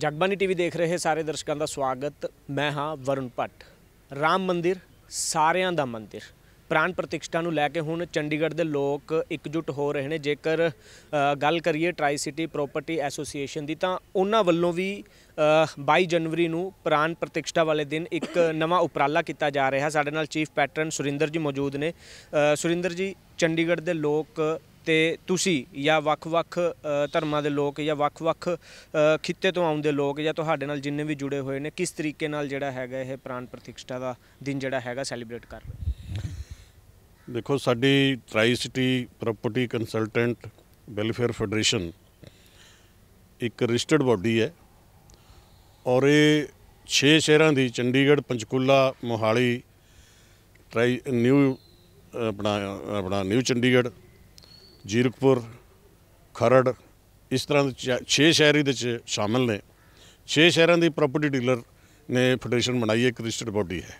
Jagbani TV ਦੇਖ ਰਹੇ ਸਾਰੇ ਦਰਸ਼ਕਾਂ ਦਾ ਸਵਾਗਤ ਮੈਂ ਹਾਂ ਵਰੁਣ ਭੱਟ ਰਾਮ ਮੰਦਿਰ ਸਾਰਿਆਂ ਦਾ ਮੰਦਿਰ ਪ੍ਰਾਣ ਪ੍ਰਤੀਕਸ਼ਟਾ ਨੂੰ ਲੈ ਕੇ ਹੁਣ ਚੰਡੀਗੜ੍ਹ ਦੇ ਲੋਕ ਇਕਜੁੱਟ ਹੋ ਰਹੇ ਨੇ ਜੇਕਰ ਗੱਲ ਕਰੀਏ ਟਰਾਈ ਸਿਟੀ ਪ੍ਰਾਪਰਟੀ ਐਸੋਸੀਏਸ਼ਨ ਦੀ ਤਾਂ ਉਹਨਾਂ ਵੱਲੋਂ ਵੀ 22 ਜਨਵਰੀ ਨੂੰ ਪ੍ਰਾਣ ਪ੍ਰਤੀਕਸ਼ਟਾ ਵਾਲੇ ਦਿਨ ਇੱਕ ਨਵਾਂ ਉਪਰਾਲਾ ਕੀਤਾ ਜਾ ਰਿਹਾ ਸਾਡੇ ਨਾਲ ਚੀਫ ਪੈਟਰਨ ਸੁਰਿੰਦਰ ਜੀ ਮੌਜੂਦ ਨੇ ਸੁਰਿੰਦਰ ਜੀ ਚੰਡੀਗੜ੍ਹ ਦੇ ਲੋਕ ਤੇ ਤੁਸੀਂ ਜਾਂ ਵੱਖ-ਵੱਖ ਧਰਮਾਂ ਦੇ ਲੋਕ ਜਾਂ ਵੱਖ-ਵੱਖ ਖਿੱਤੇ ਤੋਂ ਆਉਂਦੇ ਲੋਕ ਜਾਂ ਤੁਹਾਡੇ ਨਾਲ ਜਿੰਨੇ ਵੀ ਜੁੜੇ ਹੋਏ ਨੇ ਕਿਸ ਤਰੀਕੇ ਨਾਲ ਜਿਹੜਾ ਹੈਗਾ ਇਹ ਪ੍ਰਾਣ ਪ੍ਰਤੀਕਸ਼ਟਾ ਦਾ ਦਿਨ ਜਿਹੜਾ ਹੈਗਾ ਸੈਲੀਬ੍ਰੇਟ ਕਰ ਰਹੇ ਦੇਖੋ ਸਾਡੀ tricity property consultant welfare federation ਇੱਕ ਰਜਿਸਟਰਡ ਬਾਡੀ ਹੈ ਔਰ ਇਹ 6 ਸ਼ਹਿਰਾਂ ਦੀ ਚੰਡੀਗੜ੍ਹ ਪੰਚਕੂਲਾ ਮੋਹਾਲੀ ਟ੍ਰਾਈ ਨਿਊ ਆਪਣਾ ਆਪਣਾ ਨਿਊ ਚੰਡੀਗੜ੍ਹ ਜੀਰਕਪੁਰ ਖਰੜ ਇਸ ਤਰ੍ਹਾਂ ਦੇ 6 ਸ਼ਹਿਰੀ ਦੇ ਚ ਸ਼ਾਮਲ ਨੇ 6 ਸ਼ਹਿਰਾਂ ਦੀ ਪ੍ਰਾਪਰਟੀ ਡੀਲਰ ਨੇ ਫੈਡਰੇਸ਼ਨ ਬਣਾਈ ਹੈ ਇੱਕ ਰਜਿਸਟਰਡ ਬਾਡੀ ਹੈ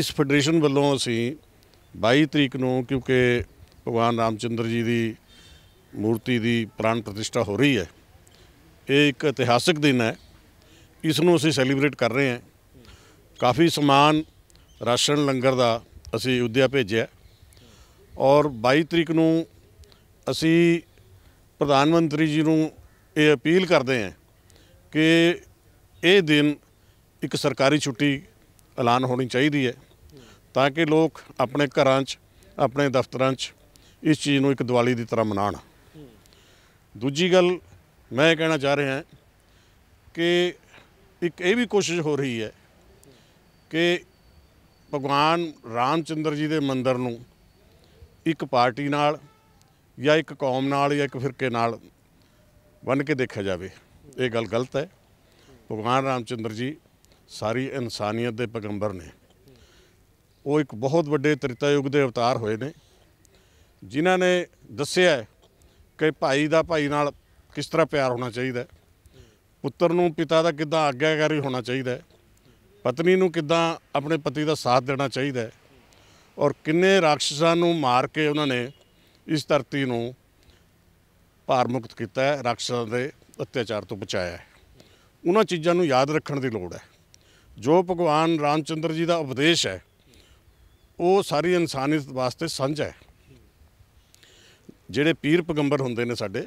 ਇਸ ਫੈਡਰੇਸ਼ਨ ਵੱਲੋਂ ਅਸੀਂ 22 ਤਰੀਕ ਨੂੰ ਕਿਉਂਕਿ ਭਗਵਾਨ ਰਾਮਚੰਦਰ ਜੀ ਦੀ ਮੂਰਤੀ ਦੀ ਪ੍ਰਾਣ ਪ੍ਰਤਿਸ਼ਠਾ ਹੋ ਰਹੀ ਹੈ ਇਹ ਇੱਕ ਇਤਿਹਾਸਿਕ ਦਿਨ ਹੈ ਇਸ ਨੂੰ ਅਸੀਂ ਸੈਲੀਬ੍ਰੇਟ ਕਰ ਰਹੇ ਹਾਂ ਕਾਫੀ ਸਮਾਨ ਰਾਸ਼ਨ ਲੰਗਰ ਦਾ ਅਸੀਂ ਉਦਿਆ ਭੇਜਿਆ ਔਰ 22 ਤਰੀਕ ਨੂੰ ਅਸੀਂ ਪ੍ਰਧਾਨ ਮੰਤਰੀ ਜੀ ਨੂੰ ਇਹ ਅਪੀਲ ਕਰਦੇ ਹਾਂ ਕਿ ਇਹ ਦਿਨ ਇੱਕ ਸਰਕਾਰੀ ਛੁੱਟੀ ਐਲਾਨ ਹੋਣੀ ਚਾਹੀਦੀ ਹੈ ਤਾਂ ਕਿ ਲੋਕ ਆਪਣੇ ਘਰਾਂ 'ਚ ਆਪਣੇ ਦਫ਼ਤਰਾਂ 'ਚ ਇਸ ਚੀਜ਼ ਨੂੰ ਇੱਕ ਦੀਵਾਲੀ ਦੀ ਤਰ੍ਹਾਂ ਮਨਾਉਣ ਦੂਜੀ ਗੱਲ ਮੈਂ ਕਹਿਣਾ ਚਾਹ ਰਿਹਾ ਕਿ ਇੱਕ ਇਹ ਵੀ ਕੋਸ਼ਿਸ਼ ਹੋ ਰਹੀ ਹੈ ਕਿ ਭਗਵਾਨ ਰਾਮਚੰਦਰ ਜੀ ਦੇ ਮੰਦਿਰ ਨੂੰ ਇੱਕ ਪਾਰਟੀ ਨਾਲ ਜਾਂ ਇੱਕ ਕੌਮ ਨਾਲ ਜਾਂ ਇੱਕ ਫਿਰਕੇ ਨਾਲ ਬਣ ਕੇ ਦੇਖਿਆ ਜਾਵੇ ਇਹ ਗੱਲ ਗਲਤ ਹੈ ਭਗਵਾਨ ਰਾਮਚੰਦਰ ਜੀ ਸਾਰੀ ਇਨਸਾਨੀਅਤ ਦੇ ਪੈਗੰਬਰ ਨੇ ਉਹ ਇੱਕ ਬਹੁਤ ਵੱਡੇ ਤ੍ਰਿਤਾ ਯੁਗ ਦੇ ਅਵਤਾਰ ਹੋਏ ਨੇ ਜਿਨ੍ਹਾਂ ਨੇ ਦੱਸਿਆ ਕਿ ਭਾਈ ਦਾ ਭਾਈ ਨਾਲ ਕਿਸ ਤਰ੍ਹਾਂ ਪਿਆਰ ਹੋਣਾ ਚਾਹੀਦਾ ਪੁੱਤਰ ਨੂੰ ਪਿਤਾ ਦਾ ਕਿਦਾਂ ਆਗਿਆਕਾਰੀ ਹੋਣਾ ਚਾਹੀਦਾ ਪਤਨੀ ਨੂੰ ਕਿਦਾਂ ਆਪਣੇ ਪਤੀ ਦਾ ਸਾਥ ਦੇਣਾ ਚਾਹੀਦਾ ਔਰ ਕਿੰਨੇ ਰਾਖਸ਼ਾਂ ਨੂੰ ਮਾਰ ਕੇ ਉਹਨਾਂ ਨੇ ਇਸ ਧਰਤੀ ਨੂੰ ਭਾਰਮੁਕਤ ਕੀਤਾ ਹੈ ਰਾਖਸ਼ਾਂ ਦੇ ਅਤਿਆਚਾਰ ਤੋਂ ਬਚਾਇਆ ਹੈ ਉਹਨਾਂ ਚੀਜ਼ਾਂ ਨੂੰ ਯਾਦ ਰੱਖਣ ਦੀ ਲੋੜ ਹੈ ਜੋ ਭਗਵਾਨ ਰਾਮਚੰਦਰ ਜੀ ਦਾ ਉਪਦੇਸ਼ ਹੈ ਉਹ ਸਾਰੀ ਇਨਸਾਨੀਅਤ ਵਾਸਤੇ ਸਾਂਝਾ ਹੈ ਜਿਹੜੇ ਪੀਰ ਪਗੰਬਰ ਹੁੰਦੇ ਨੇ ਸਾਡੇ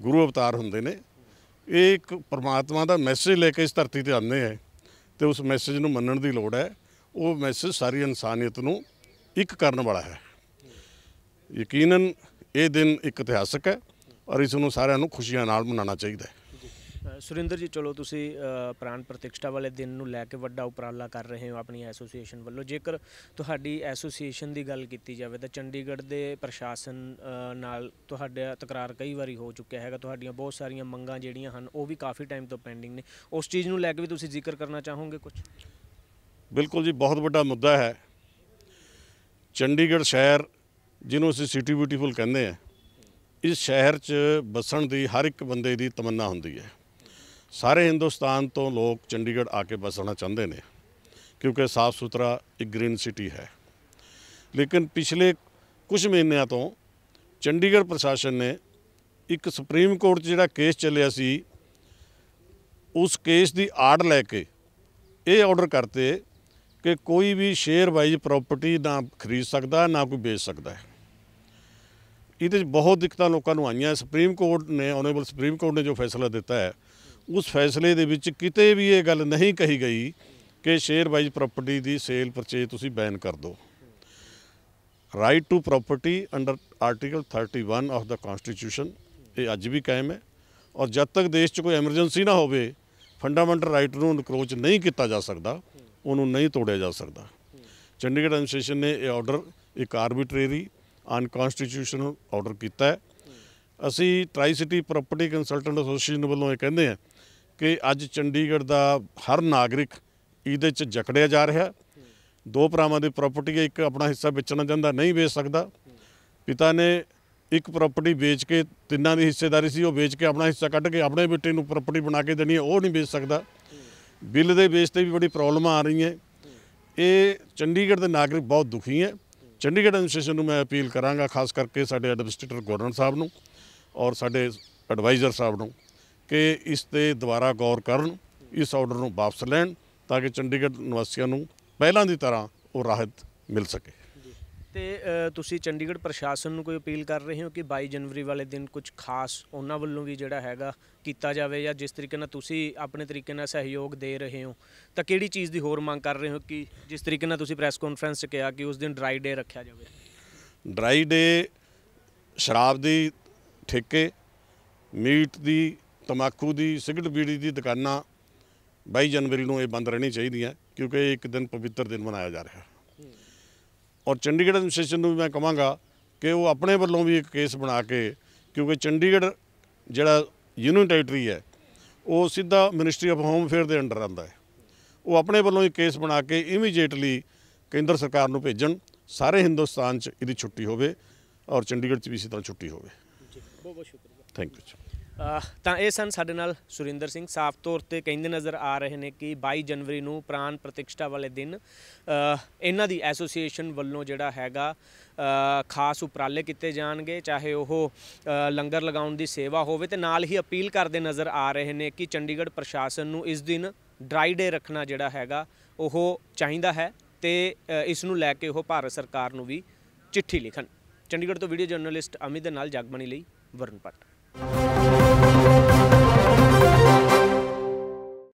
ਗੁਰੂ ਅਵਤਾਰ ਹੁੰਦੇ ਨੇ ਇਹ ਇੱਕ ਪਰਮਾਤਮਾ ਦਾ ਮੈਸੇਜ ਲੈ ਕੇ ਇਸ ਧਰਤੀ ਤੇ ਆਉਂਦੇ ਆ ਤੇ ਉਸ ਮੈਸੇਜ ਨੂੰ ਮੰਨਣ ਦੀ ਲੋੜ ਹੈ ਉਹ ਮੈਸੇਜ ਸਾਰੀ ਇਨਸਾਨੀਅਤ ਨੂੰ ਇੱਕ ਕਰਨ ਵਾਲਾ ਹੈ ਯਕੀਨਨ ਇਹ ਦਿਨ ਇੱਕ ਇਤਿਹਾਸਕ ਹੈ ਔਰ ਇਸ ਨੂੰ ਸਾਰਿਆਂ ਨੂੰ ਖੁਸ਼ੀਆਂ ਨਾਲ ਮਨਾਉਣਾ ਚਾਹੀਦਾ ਹੈ ਸੁਰਿੰਦਰ ਜੀ ਚਲੋ ਤੁਸੀਂ ਪ੍ਰਾਣ ਪ੍ਰਤੀਕਸ਼ਟਾ ਵਾਲੇ ਦਿਨ ਨੂੰ ਲੈ ਕੇ ਵੱਡਾ ਉਪਰਾਲਾ ਕਰ ਰਹੇ ਹੋ ਆਪਣੀ ਐਸੋਸੀਏਸ਼ਨ ਵੱਲੋਂ ਜੇਕਰ ਤੁਹਾਡੀ ਐਸੋਸੀਏਸ਼ਨ ਦੀ ਗੱਲ ਕੀਤੀ ਜਾਵੇ ਤਾਂ ਚੰਡੀਗੜ੍ਹ ਦੇ ਪ੍ਰਸ਼ਾਸਨ ਨਾਲ ਤੁਹਾਡਾ ਤਕਰਾਰ ਕਈ ਵਾਰੀ ਹੋ ਚੁੱਕਿਆ ਹੈਗਾ ਤੁਹਾਡੀਆਂ ਬਹੁਤ ਸਾਰੀਆਂ ਮੰਗਾਂ ਜਿਹੜੀਆਂ ਹਨ ਉਹ ਵੀ ਕਾਫੀ ਟਾਈਮ ਤੋਂ ਪੈਂਡਿੰਗ ਨੇ ਉਸ ਚੀਜ਼ ਨੂੰ ਲੈ ਕੇ ਵੀ ਤੁਸੀਂ ਜ਼ਿਕਰ ਕਰਨਾ ਚਾਹੋਗੇ ਕੁਝ ਬਿਲਕੁਲ ਜੀ ਬਹੁਤ ਵੱਡਾ ਮੁੱਦਾ ਹੈ ਚੰਡੀਗੜ੍ਹ ਸ਼ਹਿਰ ਜਿਹਨੂੰ ਅਸੀਂ ਸਿਟੀ ਬਿਊਟੀਫੁਲ ਕਹਿੰਦੇ ਆ ਇਸ ਸ਼ਹਿਰ 'ਚ ਬਸਣ ਦੀ ਹਰ ਇੱਕ ਬੰਦੇ ਦੀ ਤਮੰਨਾ ਹੁੰਦੀ ਹੈ ਸਾਰੇ ਹਿੰਦੁਸਤਾਨ ਤੋਂ ਲੋਕ ਚੰਡੀਗੜ੍ਹ ਆ ਕੇ ਬਸਣਾ ਚਾਹੁੰਦੇ ਨੇ ਕਿਉਂਕਿ ਸਾਫ਼ ਸੁਥਰਾ ਇੱਕ ਗ੍ਰੀਨ ਸਿਟੀ ਹੈ ਲੇਕਿਨ ਪਿਛਲੇ ਕੁਝ ਮਹੀਨਿਆਂ ਤੋਂ ਚੰਡੀਗੜ੍ਹ ਪ੍ਰਸ਼ਾਸਨ ਨੇ ਇੱਕ ਸੁਪਰੀਮ ਕੋਰਟ 'ਚ ਜਿਹੜਾ ਕੇਸ ਚੱਲਿਆ ਸੀ ਉਸ ਕੇਸ ਦੀ ਆੜ ਲੈ ਕੇ ਇਹ ਆਰਡਰ ਕਰਤੇ ਕਿ ਕੋਈ ਵੀ ਸ਼ੇਅਰ ਵਾਈਜ਼ ਪ੍ਰਾਪਰਟੀ ਨਾ ਖਰੀਦ ਸਕਦਾ ਨਾ ਕੋਈ ਵੇਚ ਸਕਦਾ ਹੈ ਇਹਦੇ ਵਿੱਚ ਬਹੁਤ ਦਿੱਕਤਾਂ ਲੋਕਾਂ ਨੂੰ ਆਈਆਂ ਸੁਪਰੀਮ ਕੋਰਟ ਨੇ ਆਨਰੇਬਲ ਸੁਪਰੀਮ ਕੋਰਟ ਨੇ ਜੋ ਫੈਸਲਾ ਦਿੱਤਾ ਹੈ ਉਸ ਫੈਸਲੇ ਦੇ ਵਿੱਚ ਕਿਤੇ ਵੀ ਇਹ ਗੱਲ ਨਹੀਂ ਕਹੀ ਗਈ ਕਿ ਸ਼ੇਅਰ ਵਾਈਜ਼ ਪ੍ਰਾਪਰਟੀ ਦੀ ਸੇਲ ਪਰਚੇ ਤੁਸੀਂ ਬੈਨ ਕਰ ਦਿਓ right to property under article 31 of the constitution ਇਹ ਅੱਜ ਵੀ ਕਾਇਮ ਹੈ ਔਰ ਜਦ ਤੱਕ ਦੇਸ਼ 'ਚ ਕੋਈ ਐਮਰਜੈਂਸੀ ਨਾ ਹੋਵੇ ਫੰਡਾਮੈਂਟਲ ਰਾਈਟ ਨੂੰ ਅਨਕਰੋਚ ਨਹੀਂ ਕੀਤਾ ਜਾ ਸਕਦਾ ਉਹਨੂੰ ਨਹੀਂ ਤੋੜਿਆ ਜਾ ਸਕਦਾ ਚੰਡੀਗੜ੍ਹ ਐਡਮਿਨਿਸਟ੍ਰੇਸ਼ਨ ਨੇ ਇਹ ਆਰਡਰ ਇੱਕ ਆਰਬਿਟਰੇਰੀ ਅਨਕਨਸਟੀਟਿਊਸ਼ਨਲ ਆਰਡਰ ਕੀਤਾ ਹੈ ਅਸੀਂ tricity property consultant association ਵੱਲੋਂ ਇਹ ਕਹਿੰਦੇ ਆ ਕਿ ਅੱਜ ਚੰਡੀਗੜ੍ਹ ਦਾ ਹਰ ਨਾਗਰਿਕ ਇਹਦੇ 'ਚ ਜਕੜਿਆ ਜਾ ਰਿਹਾ ਦੋ ਭਰਾਵਾਂ ਦੀ ਪ੍ਰਾਪਰਟੀ ਇੱਕ ਆਪਣਾ ਹਿੱਸਾ ਵੇਚਣਾ ਚਾਹੁੰਦਾ ਨਹੀਂ ਵੇਚ ਸਕਦਾ ਪਿਤਾ ਨੇ ਇੱਕ ਪ੍ਰਾਪਰਟੀ ਵੇਚ ਕੇ ਤਿੰਨਾਂ ਦੀ ਹਿੱਸੇਦਾਰੀ ਸੀ ਉਹ ਵੇਚ ਕੇ ਆਪਣਾ ਹਿੱਸਾ ਕੱਢ ਕੇ ਆਪਣੇ ਬੇਟੇ ਨੂੰ ਪ੍ਰਾਪਰਟੀ ਬਣਾ ਕੇ ਦੇਣੀ ਉਹ ਨਹੀਂ ਵੇਚ ਸਕਦਾ ਬਿੱਲ ਦੇ ਬੇਸ ਤੇ ਵੀ ਬੜੀ ਪ੍ਰੋਬਲਮ ਆ ਰਹੀ ਹੈ ਇਹ ਚੰਡੀਗੜ੍ਹ ਦੇ ਨਾਗਰਿਕ ਬਹੁਤ ਦੁਖੀ ਹੈ ਚੰਡੀਗੜ੍ਹ ਐਡਮਿਨਿਸਟ੍ਰੇਸ਼ਨ ਨੂੰ ਮੈਂ ਅਪੀਲ ਕਰਾਂਗਾ ਖਾਸ ਕਰਕੇ ਸਾਡੇ ਐਡਮਿਨਿਸਟ੍ਰੇਟਰ ਗਵਰਨਰ ਸਾਹਿਬ ਨੂੰ ਔਰ ਸਾਡੇ ਐਡਵਾਈਜ਼ਰ ਸਾਹਿਬ ਨੂੰ ਕਿ ਇਸ ਤੇ ਦੁਬਾਰਾ ਗੌਰ ਕਰਨ ਇਸ ਆਰਡਰ ਨੂੰ ਵਾਪਸ ਲੈਣ ਤਾਂ ਕਿ ਚੰਡੀਗੜ੍ਹ ਨਿਵਾਸੀਆਂ ਨੂੰ ਪਹਿਲਾਂ ਦੀ ਤਰ੍ਹਾਂ ਉਹ ਰਾਹਤ ਮਿਲ ਸਕੇ ਤੇ ਤੁਸੀਂ ਚੰਡੀਗੜ੍ਹ ਪ੍ਰਸ਼ਾਸਨ ਨੂੰ ਕੋਈ ਅਪੀਲ ਕਰ ਰਹੇ ਹੋ ਕਿ 22 ਜਨਵਰੀ ਵਾਲੇ ਦਿਨ ਕੁਝ ਖਾਸ ਉਹਨਾਂ ਵੱਲੋਂ ਵੀ ਜਿਹੜਾ ਹੈਗਾ ਕੀਤਾ ਜਾਵੇ ਜਾਂ ਜਿਸ ਤਰੀਕੇ ਨਾਲ ਤੁਸੀਂ ਆਪਣੇ ਤਰੀਕੇ ਨਾਲ ਸਹਿਯੋਗ ਦੇ ਰਹੇ ਹੋ ਤਾਂ ਕਿਹੜੀ ਚੀਜ਼ ਦੀ ਹੋਰ ਮੰਗ ਕਰ ਰਹੇ ਹੋ ਕਿ ਜਿਸ ਤਰੀਕੇ ਨਾਲ ਤੁਸੀਂ ਪ੍ਰੈਸ ਕਾਨਫਰੰਸ 'ਚ ਕਿਹਾ ਕਿ ਉਸ ਦਿਨ ਡਰਾਈ ਡੇ ਰੱਖਿਆ ਜਾਵੇ ਡਰਾਈ ਡੇ ਸ਼ਰਾਬ ਦੀ ਠੇਕੇ ਮੀਟ ਦੀ ਤਮਾਕੂ ਦੀ ਸਿਗਰਟ ਬੀੜੀ ਦੀ ਦੁਕਾਨਾਂ 22 ਜਨਵਰੀ ਨੂੰ ਇਹ ਬੰਦ ਰਹਿਣੀ ਚਾਹੀਦੀ ਹੈ ਕਿਉਂਕਿ ਇੱਕ ਦਿਨ ਪਵਿੱਤਰ ਦਿਨ ਮਨਾਇਆ ਜਾ ਰਿਹਾ ਹੈ ਔਰ ਚੰਡੀਗੜ੍ਹ ਐਡਮਿਨਿਸਟ੍ਰੇਸ਼ਨ ਨੂੰ ਵੀ ਮੈਂ ਕਹਾਂਗਾ ਕਿ ਉਹ ਆਪਣੇ ਵੱਲੋਂ ਵੀ ਇੱਕ ਕੇਸ ਬਣਾ ਕੇ ਕਿਉਂਕਿ ਚੰਡੀਗੜ੍ਹ ਜਿਹੜਾ ਯੂਨੀਅਨ ਟੈਰੀਟਰੀ ਹੈ ਉਹ ਸਿੱਧਾ ਮਿਨਿਸਟਰੀ ਆਫ ਹੋਮ ਅਫੇਅਰ ਦੇ ਅੰਡਰ ਆਂਦਾ ਹੈ ਉਹ ਆਪਣੇ ਵੱਲੋਂ ਇੱਕ ਕੇਸ ਬਣਾ ਕੇ ਇਮੀਡੀਏਟਲੀ ਕੇਂਦਰ ਸਰਕਾਰ ਨੂੰ ਭੇਜਣ ਸਾਰੇ ਹਿੰਦੁਸਤਾਨ 'ਚ ਇਹਦੀ ਛੁੱਟੀ ਹੋਵੇ ਔਰ ਚੰਡੀਗੜ੍ਹ 'ਚ ਵੀ ਇਸੇ ਤਰ੍ਹਾਂ ਛੁੱਟੀ ਹੋਵੇ ਬਹੁਤ ਬਹੁਤ ਸ਼ੁਕਰੀਆ ਥੈਂਕ ਯੂ ਤਾਂ ਇਹ ਸਨ ਸਾਡੇ ਨਾਲ ਸੁਰਿੰਦਰ ਸਿੰਘ ਸਾਫ਼ ਤੌਰ ਤੇ ਕਹਿੰਦੇ ਨਜ਼ਰ ਆ ਰਹੇ ਨੇ ਕਿ 22 ਜਨਵਰੀ ਨੂੰ ਪ੍ਰਾਨ ਪ੍ਰਤੀਕਸ਼ਟਾ ਵਾਲੇ ਦਿਨ ਇਹਨਾਂ ਦੀ ਐਸੋਸੀਏਸ਼ਨ ਵੱਲੋਂ ਜਿਹੜਾ ਹੈਗਾ ਖਾਸ ਉਪਰਾਲੇ ਕੀਤੇ ਜਾਣਗੇ ਚਾਹੇ ਉਹ ਲੰਗਰ ਲਗਾਉਣ ਦੀ ਸੇਵਾ ਹੋਵੇ ਤੇ ਨਾਲ ਹੀ ਅਪੀਲ ਕਰਦੇ ਨਜ਼ਰ ਆ ਰਹੇ ਨੇ ਕਿ ਚੰਡੀਗੜ੍ਹ ਪ੍ਰਸ਼ਾਸਨ ਨੂੰ ਇਸ ਦਿਨ ਡਰਾਈ ਡੇ ਰੱਖਣਾ ਜਿਹੜਾ ਹੈਗਾ ਉਹ ਚਾਹੀਦਾ ਹੈ ਤੇ ਇਸ ਨੂੰ ਲੈ ਕੇ ਉਹ ਭਾਰਤ ਸਰਕਾਰ ਨੂੰ ਵੀ ਚਿੱਠੀ ਲਿਖਣ ਚੰਡੀਗੜ੍ਹ ਤੋਂ ਵੀਡੀਓ ਜਰਨਲਿਸਟ ਅਮਿਤ ਨਾਲ ਜਗਮਣੀ ਲਈ ਵਰਨਪਟ